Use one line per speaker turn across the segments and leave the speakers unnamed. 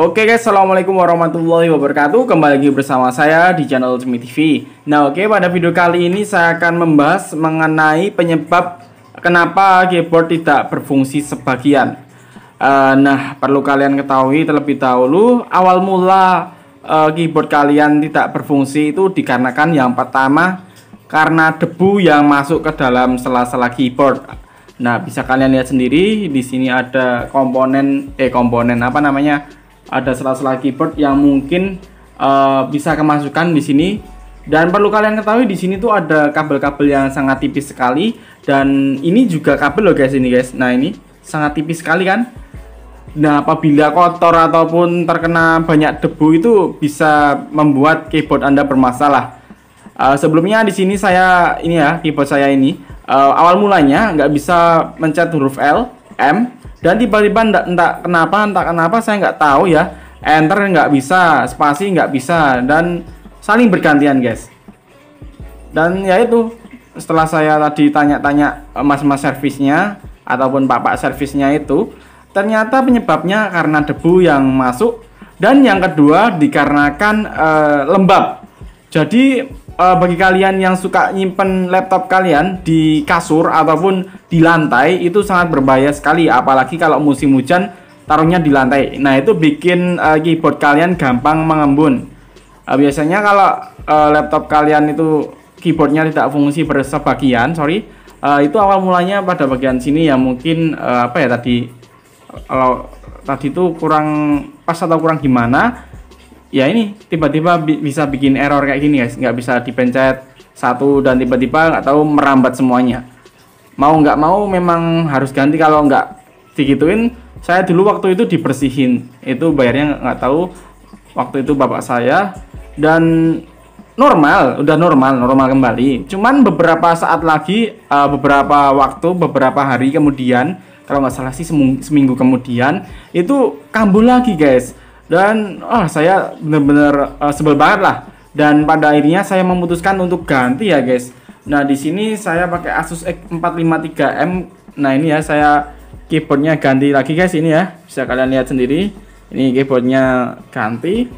Oke guys, Assalamualaikum warahmatullahi wabarakatuh Kembali lagi bersama saya di channel Jemi TV Nah oke, pada video kali ini saya akan membahas mengenai penyebab Kenapa keyboard tidak berfungsi sebagian uh, Nah, perlu kalian ketahui terlebih dahulu Awal mula uh, keyboard kalian tidak berfungsi itu dikarenakan yang pertama Karena debu yang masuk ke dalam sela-sela keyboard Nah, bisa kalian lihat sendiri di sini ada komponen eh komponen apa namanya? ada sela-sela keyboard yang mungkin uh, bisa kemasukan di sini dan perlu kalian ketahui di sini tuh ada kabel-kabel yang sangat tipis sekali dan ini juga kabel loh guys ini guys. Nah, ini sangat tipis sekali kan? Nah, apabila kotor ataupun terkena banyak debu itu bisa membuat keyboard Anda bermasalah. Uh, sebelumnya di sini saya ini ya keyboard saya ini uh, awal mulanya nggak bisa mencet huruf L M dan tiba-tiba enggak, enggak kenapa entah kenapa saya nggak tahu ya enter nggak bisa spasi nggak bisa dan saling bergantian guys dan ya itu setelah saya tadi tanya-tanya eh, mas-mas servisnya ataupun bapak servisnya itu ternyata penyebabnya karena debu yang masuk dan yang kedua dikarenakan e, lembab jadi uh, bagi kalian yang suka nyimpen laptop kalian di kasur ataupun di lantai itu sangat berbahaya sekali apalagi kalau musim hujan taruhnya di lantai nah itu bikin uh, keyboard kalian gampang mengembun uh, biasanya kalau uh, laptop kalian itu keyboardnya tidak fungsi bersebagian sorry uh, itu awal mulanya pada bagian sini ya mungkin uh, apa ya tadi kalau tadi itu kurang pas atau kurang gimana ya ini tiba-tiba bi bisa bikin error kayak gini guys nggak bisa dipencet satu dan tiba-tiba nggak tahu merambat semuanya mau nggak mau memang harus ganti kalau nggak digituin saya dulu waktu itu dibersihin itu bayarnya nggak tahu waktu itu bapak saya dan normal udah normal normal kembali cuman beberapa saat lagi eh, beberapa waktu beberapa hari kemudian kalau nggak salah sih seminggu kemudian itu kambuh lagi guys dan oh, saya benar-benar uh, sebel banget lah dan pada akhirnya saya memutuskan untuk ganti ya guys nah di sini saya pakai Asus x 453M nah ini ya saya keyboardnya ganti lagi guys ini ya bisa kalian lihat sendiri ini keyboardnya ganti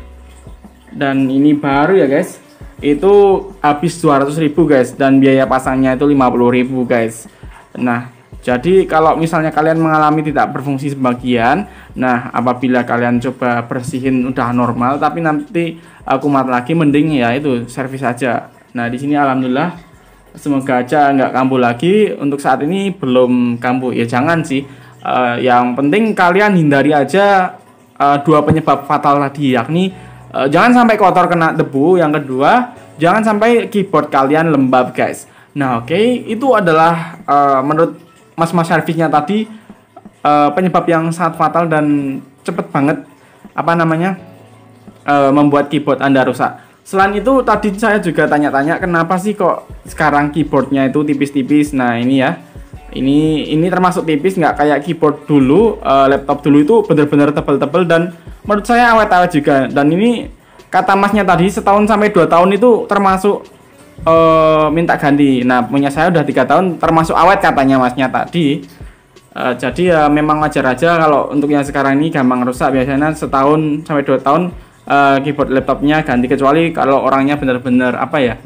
dan ini baru ya guys itu habis 200 ribu guys dan biaya pasangnya itu 50 ribu guys nah jadi kalau misalnya kalian mengalami tidak berfungsi sebagian Nah, apabila kalian coba bersihin udah normal, tapi nanti aku mat lagi, mending ya itu servis aja. Nah, di sini alhamdulillah semoga aja nggak kambuh lagi. Untuk saat ini belum kambuh ya jangan sih. Uh, yang penting kalian hindari aja uh, dua penyebab fatal tadi, yakni uh, jangan sampai kotor kena debu. Yang kedua, jangan sampai keyboard kalian lembab guys. Nah, oke okay, itu adalah uh, menurut mas-mas servisnya tadi uh, penyebab yang sangat fatal dan cepet banget apa namanya uh, membuat keyboard Anda rusak. Selain itu tadi saya juga tanya-tanya kenapa sih kok sekarang keyboardnya itu tipis-tipis. Nah ini ya, ini ini termasuk tipis nggak kayak keyboard dulu, uh, laptop dulu itu bener-bener tebel-tebel dan menurut saya awet-awet juga. Dan ini kata masnya tadi setahun sampai dua tahun itu termasuk uh, minta ganti. Nah punya saya udah tiga tahun termasuk awet katanya masnya tadi Eh, jadi ya memang wajar aja kalau untuk yang sekarang ini gampang rusak biasanya setahun sampai dua tahun uh, keyboard laptopnya ganti kecuali kalau orangnya benar-benar apa ya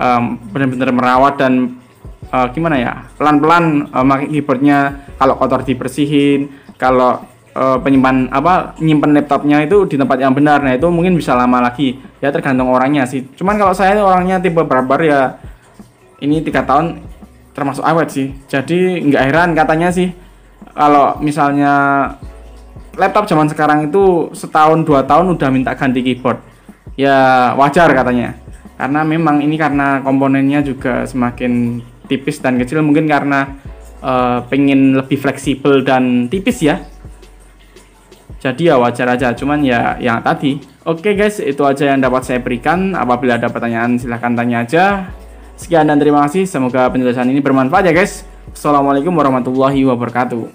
um, benar-benar merawat dan uh, gimana ya pelan-pelan uh, keyboardnya kalau kotor dibersihin kalau uh, penyimpan apa nyimpan laptopnya itu di tempat yang benar nah itu mungkin bisa lama lagi ya tergantung orangnya sih cuman kalau saya orangnya tipe barbar ya ini tiga tahun termasuk awet sih jadi nggak heran katanya sih kalau misalnya laptop zaman sekarang itu setahun dua tahun udah minta ganti keyboard ya wajar katanya karena memang ini karena komponennya juga semakin tipis dan kecil mungkin karena uh, eh, pengen lebih fleksibel dan tipis ya jadi ya wajar aja cuman ya yang tadi oke okay guys itu aja yang dapat saya berikan apabila ada pertanyaan silahkan tanya aja Sekian dan terima kasih. Semoga penjelasan ini bermanfaat ya guys. Assalamualaikum warahmatullahi wabarakatuh.